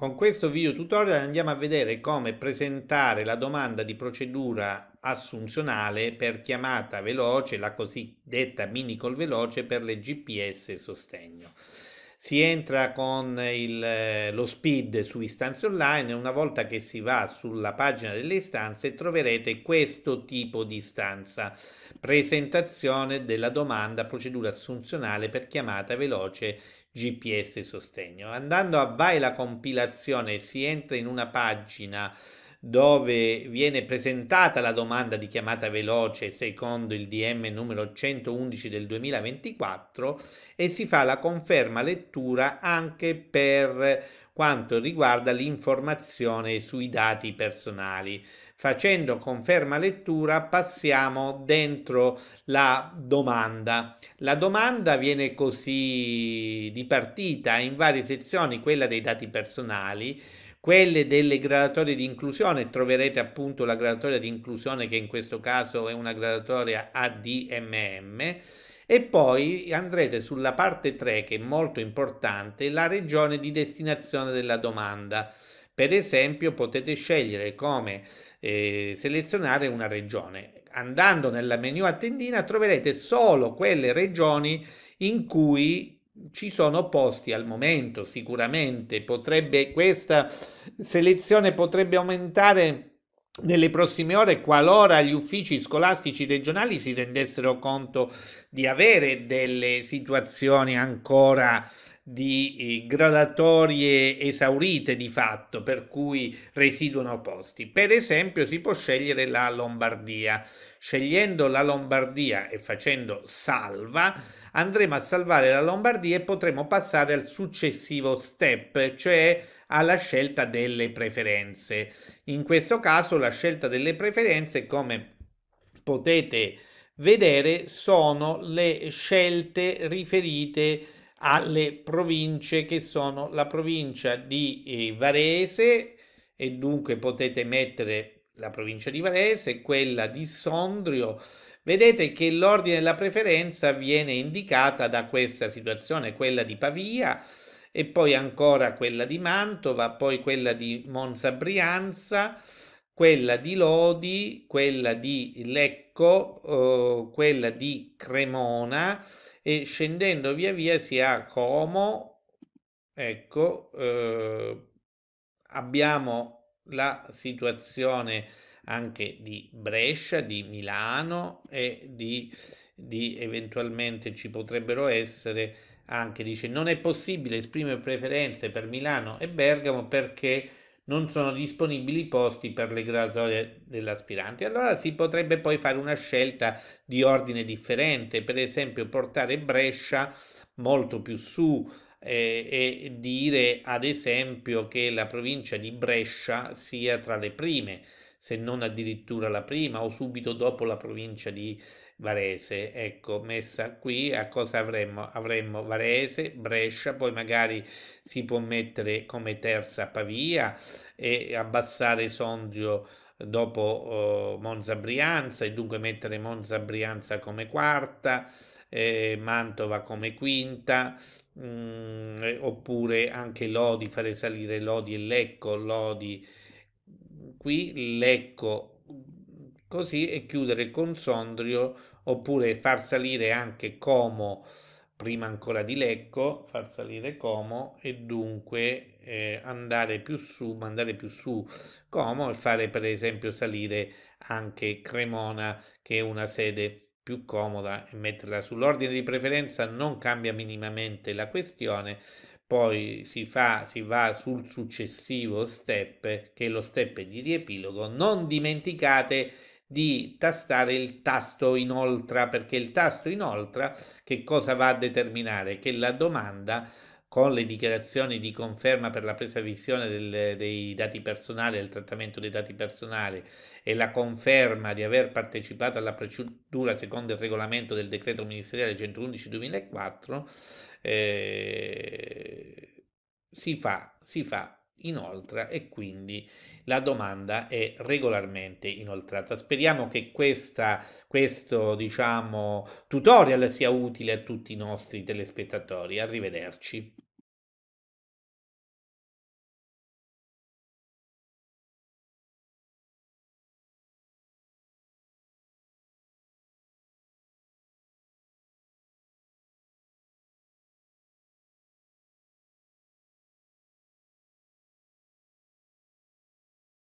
Con questo video tutorial andiamo a vedere come presentare la domanda di procedura assunzionale per chiamata veloce, la cosiddetta mini call veloce per le GPS sostegno si entra con il, eh, lo speed su istanze online e una volta che si va sulla pagina delle istanze troverete questo tipo di istanza presentazione della domanda procedura assunzionale per chiamata veloce GPS sostegno andando a vai la compilazione si entra in una pagina dove viene presentata la domanda di chiamata veloce secondo il DM numero 111 del 2024 e si fa la conferma lettura anche per quanto riguarda l'informazione sui dati personali. Facendo conferma lettura passiamo dentro la domanda. La domanda viene così dipartita in varie sezioni, quella dei dati personali, quelle delle gradatorie di inclusione, troverete appunto la gradatoria di inclusione che in questo caso è una gradatoria ADMM e poi andrete sulla parte 3 che è molto importante, la regione di destinazione della domanda. Per esempio potete scegliere come eh, selezionare una regione. Andando nella menu a tendina troverete solo quelle regioni in cui ci sono posti al momento, sicuramente potrebbe, questa selezione potrebbe aumentare nelle prossime ore qualora gli uffici scolastici regionali si rendessero conto di avere delle situazioni ancora di eh, gradatorie esaurite di fatto, per cui residuano posti. Per esempio, si può scegliere la Lombardia. Scegliendo la Lombardia e facendo salva, andremo a salvare la Lombardia e potremo passare al successivo step, cioè alla scelta delle preferenze. In questo caso, la scelta delle preferenze, come potete vedere, sono le scelte riferite a alle province che sono la provincia di eh, Varese e dunque potete mettere la provincia di Varese, quella di Sondrio. Vedete che l'ordine della preferenza viene indicata da questa situazione, quella di Pavia e poi ancora quella di Mantova, poi quella di Monza Brianza quella di Lodi, quella di Lecco, eh, quella di Cremona e scendendo via via si ha Como, ecco, eh, abbiamo la situazione anche di Brescia, di Milano e di, di eventualmente ci potrebbero essere anche, dice, non è possibile esprimere preferenze per Milano e Bergamo perché non sono disponibili posti per le graduatorie dell'aspirante. Allora si potrebbe poi fare una scelta di ordine differente, per esempio portare Brescia molto più su eh, e dire ad esempio che la provincia di Brescia sia tra le prime se non addirittura la prima o subito dopo la provincia di Varese. Ecco, messa qui a cosa avremmo? Avremmo Varese, Brescia, poi magari si può mettere come terza Pavia e abbassare Sondrio dopo eh, Monza Brianza e dunque mettere Monza Brianza come quarta, eh, Mantova come quinta, mh, mm, oppure anche Lodi, fare salire Lodi e Lecco, Lodi qui l'ecco così e chiudere con Sondrio oppure far salire anche Como prima ancora di Lecco, far salire Como e dunque eh, andare più su, mandare più su Como e fare per esempio salire anche Cremona che è una sede più comoda e metterla sull'ordine di preferenza non cambia minimamente la questione poi si, fa, si va sul successivo step, che è lo step di riepilogo. Non dimenticate di tastare il tasto inoltre perché il tasto inoltre che cosa va a determinare? Che la domanda con le dichiarazioni di conferma per la presa visione del, dei dati personali, del trattamento dei dati personali e la conferma di aver partecipato alla procedura secondo il regolamento del decreto ministeriale 111-2004, eh, si fa, si fa inoltra e quindi la domanda è regolarmente inoltrata. Speriamo che questa, questo diciamo, tutorial sia utile a tutti i nostri telespettatori. Arrivederci.